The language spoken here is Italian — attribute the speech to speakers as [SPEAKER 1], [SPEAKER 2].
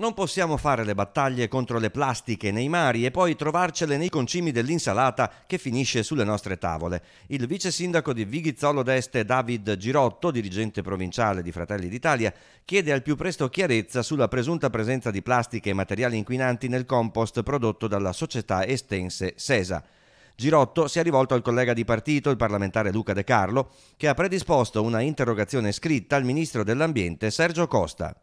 [SPEAKER 1] Non possiamo fare le battaglie contro le plastiche nei mari e poi trovarcele nei concimi dell'insalata che finisce sulle nostre tavole. Il vice sindaco di Vighizzolo d'Este, David Girotto, dirigente provinciale di Fratelli d'Italia, chiede al più presto chiarezza sulla presunta presenza di plastiche e materiali inquinanti nel compost prodotto dalla società estense SESA. Girotto si è rivolto al collega di partito, il parlamentare Luca De Carlo, che ha predisposto una interrogazione scritta al ministro dell'Ambiente Sergio Costa.